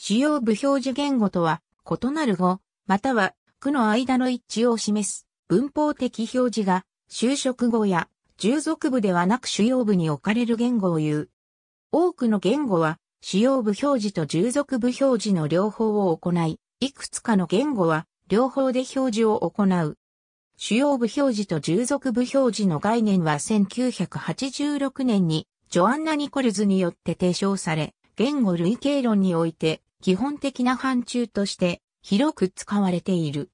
主要部表示言語とは、異なる語、または句の間の一致を示す文法的表示が、就職語や従属部ではなく主要部に置かれる言語を言う。多くの言語は、主要部表示と従属部表示の両方を行い、いくつかの言語は、両方で表示を行う。主要部表示と従属部表示の概念は1986年にジョアンナ・ニコルズによって提唱され、言語類型論において基本的な範疇として広く使われている。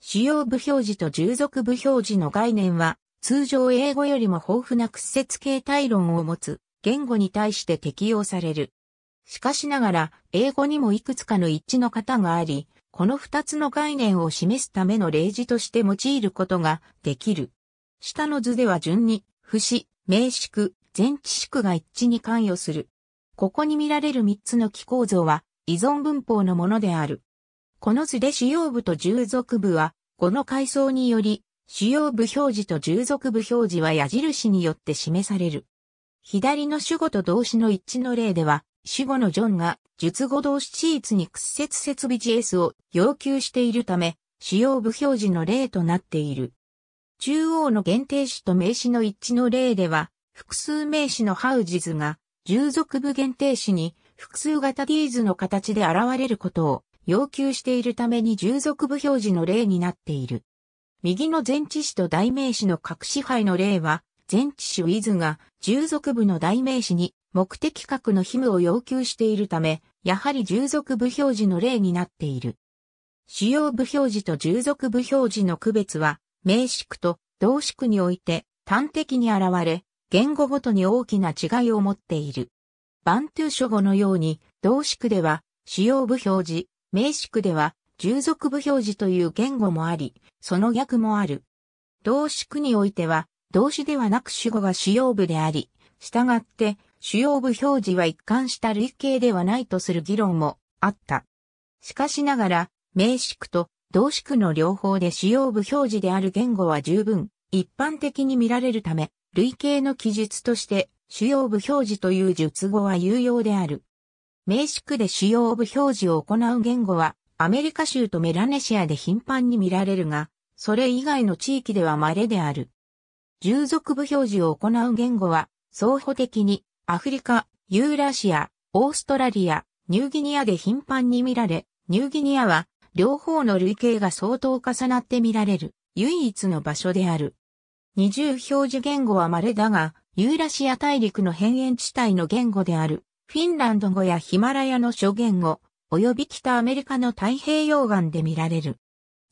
主要部表示と従属部表示の概念は、通常英語よりも豊富な屈折形態論を持つ言語に対して適用される。しかしながら、英語にもいくつかの一致の型があり、この二つの概念を示すための例示として用いることができる。下の図では順に、不死、名詞全知置が一致に関与する。ここに見られる三つの機構造は、依存文法のものである。この図で主要部と従属部は、語の階層により、主要部表示と従属部表示は矢印によって示される。左の主語と動詞の一致の例では、主語のジョンが述語動詞チーツに屈折設備 GS を要求しているため、主要部表示の例となっている。中央の限定詞と名詞の一致の例では、複数名詞のハウジズが従属部限定詞に複数型 Ds の形で現れることを要求しているために従属部表示の例になっている。右の前置詞と代名詞の各支配の例は、前置詞 with が従属部の代名詞に目的格の秘務を要求しているため、やはり従属部表示の例になっている。主要部表示と従属部表示の区別は、名詞句と動詞区において端的に現れ、言語ごとに大きな違いを持っている。バントゥー諸語のように、動詞区では、主要部表示、名詞区では、従属部表示という言語もあり、その逆もある。動詞区においては、動詞ではなく主語が主要部であり、従って、主要部表示は一貫した類型ではないとする議論もあった。しかしながら、名詞区と動詞区の両方で主要部表示である言語は十分、一般的に見られるため、類型の記述として主要部表示という述語は有用である。名粛で主要部表示を行う言語は、アメリカ州とメラネシアで頻繁に見られるが、それ以外の地域では稀である。従属部表示を行う言語は、相補的に、アフリカ、ユーラシア、オーストラリア、ニューギニアで頻繁に見られ、ニューギニアは、両方の類型が相当重なって見られる、唯一の場所である。二重表示言語は稀だが、ユーラシア大陸の辺縁地帯の言語である、フィンランド語やヒマラヤの諸言語、及び北アメリカの太平洋岸で見られる。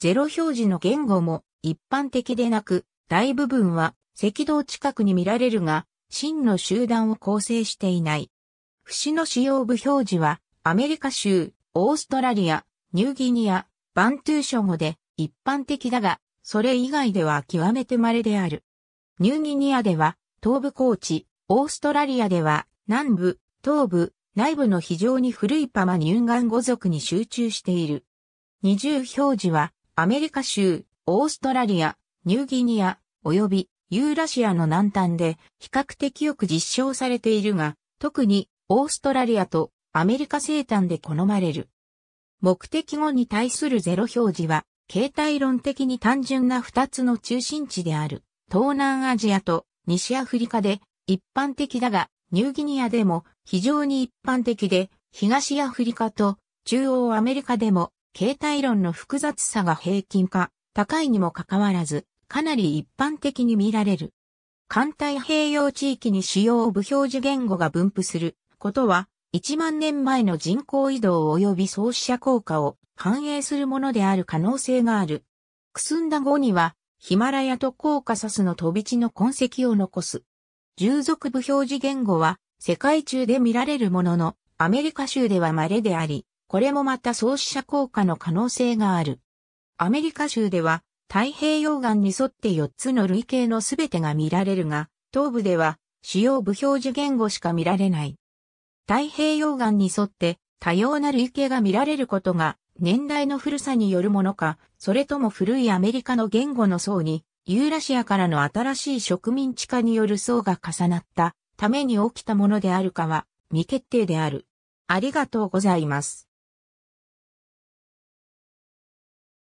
ゼロ表示の言語も一般的でなく、大部分は赤道近くに見られるが、真の集団を構成していない。節の使用部表示は、アメリカ州、オーストラリア、ニューギニア、バントゥーショ語で一般的だが、それ以外では極めて稀である。ニューギニアでは、東部高地、オーストラリアでは、南部、東部、内部の非常に古いパマ乳岩語族に集中している。二重表示は、アメリカ州、オーストラリア、ニューギニア、及びユーラシアの南端で比較的よく実証されているが、特にオーストラリアとアメリカ西端で好まれる。目的語に対するゼロ表示は、形態論的に単純な二つの中心地である、東南アジアと西アフリカで一般的だが、ニューギニアでも非常に一般的で、東アフリカと中央アメリカでも形態論の複雑さが平均化、高いにもかかわらず、かなり一般的に見られる。艦隊平洋地域に主要部表示言語が分布することは、1万年前の人口移動及び創始者効果を反映するものである可能性がある。くすんだ語には、ヒマラヤとコーカサスの飛び地の痕跡を残す。従属部表示言語は世界中で見られるものの、アメリカ州では稀であり、これもまた創始者効果の可能性がある。アメリカ州では太平洋岸に沿って4つの類型のすべてが見られるが、東部では主要部表示言語しか見られない。太平洋岸に沿って多様な類型が見られることが年代の古さによるものかそれとも古いアメリカの言語の層に、ユーラシアからの新しい植民地化による層が重なったために起きたものであるかは未決定である。ありがとうございます。